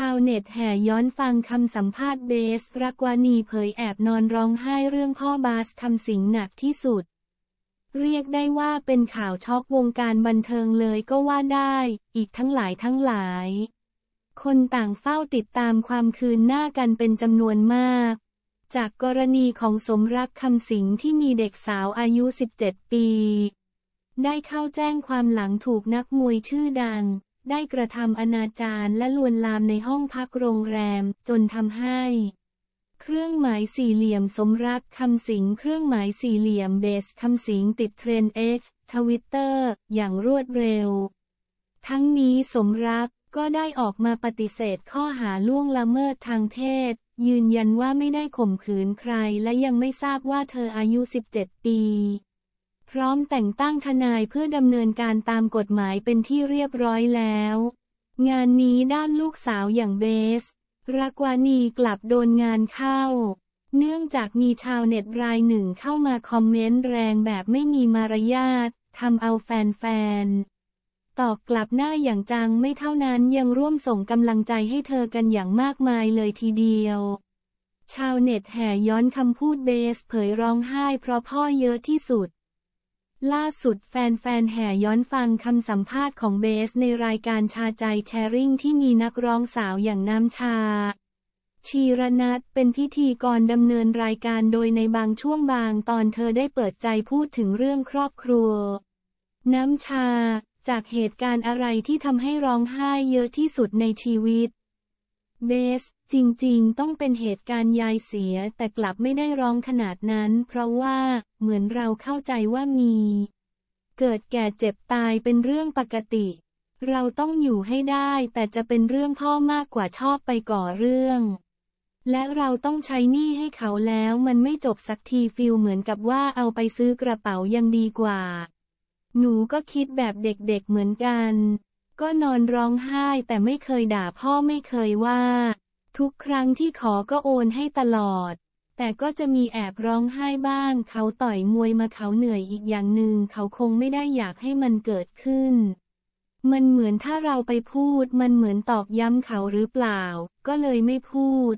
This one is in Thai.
ชาวเน็ตแห่ย้อนฟังคำสัมภาษณ์เบส รักวานีเผยแอบนอนร้องไห้เรื่องพ่อบาสทำสิงหนักที่สุด เรียกได้ว่าเป็นข่าวช็อกวงการบันเทิงเลยก็ว่าได้ อีกทั้งหลายทั้งหลาย คนต่างเฝ้าติดตามความคืนหน้ากันเป็นจำนวนมาก จากกรณีของสมรักคำสิงที่มีเด็กสาวอายุ 17 ปี ได้เข้าแจ้งความหลังถูกนักมวยชื่อดังได้กระทำอนาจารและลวนลามในห้องพักโรงแรม จนทำให้ เครื่องหมายสี่เหลี่ยมสมรักคำสิงเครื่องหมายสี่เหลี่ยมเบสคำสิงติดเทรนเอ็กทวิตเตอร์ อย่างรวดเร็ว ทั้งนี้สมรักก็ได้ออกมาปฏิเสธข้อหาล่วงละเมิดทางเพศยืนยันว่าไม่ได้ข่มขืนใครและยังไม่ทราบว่าเธออายุ 17 ปีพร้อมแต่งตั้งทนายเพื่อดำเนินการตามกฎหมายเป็นที่เรียบร้อยแล้ว งานนี้ด้านลูกสาวอย่างเบสรักวานีกลับโดนงานเข้า เนื่องจากมีชาวเน็ตรายหนึ่งเข้ามาคอมเมนต์แรงแบบไม่มีมารยาททำเอาแฟนๆตอบกลับหน้าอย่างจังไม่เท่านั้นยังร่วมส่งกำลังใจให้เธอกันอย่างมากมายเลยทีเดียว ชาวเน็ตแห่ย้อนคำพูดเบสเผยร้องไห้เพราะพ่อเยอะที่สุดล่าสุดแฟนๆแห่ย้อนฟังคำสัมภาษณ์ของเบสในรายการชาใจแชร์ริ่งที่มีนักร้องสาวอย่างน้ำชา ชีรนัทเป็นพิธีกรดำเนินรายการโดยในบางช่วงบางตอนเธอได้เปิดใจพูดถึงเรื่องครอบครัว น้ำชา จากเหตุการณ์อะไรที่ทำให้ร้องไห้เยอะที่สุดในชีวิต เบสจริงๆ ต้องเป็นเหตุการณ์ยายเสีย แต่กลับไม่ได้ร้องขนาดนั้น เพราะว่าเหมือนเราเข้าใจว่ามี เกิดแก่เจ็บตายเป็นเรื่องปกติ เราต้องอยู่ให้ได้แต่จะเป็นเรื่องพ่อมากกว่าชอบไปก่อเรื่อง และเราต้องใช้หนี้ให้เขาแล้วมันไม่จบสักทีฟิลเหมือนกับว่าเอาไปซื้อกระเป๋ายังดีกว่า หนูก็คิดแบบเด็กๆ เหมือนกัน ก็นอนร้องไห้แต่ไม่เคยด่าพ่อไม่เคยว่าทุกครั้งที่ขอก็โอนให้ตลอด แต่ก็จะมีแอบร้องไห้บ้าง เขาต่อยมวยมาเขาเหนื่อยอีกอย่างหนึ่ง เขาคงไม่ได้อยากให้มันเกิดขึ้น มันเหมือนถ้าเราไปพูด มันเหมือนตอกย้ำเขาหรือเปล่า ก็เลยไม่พูด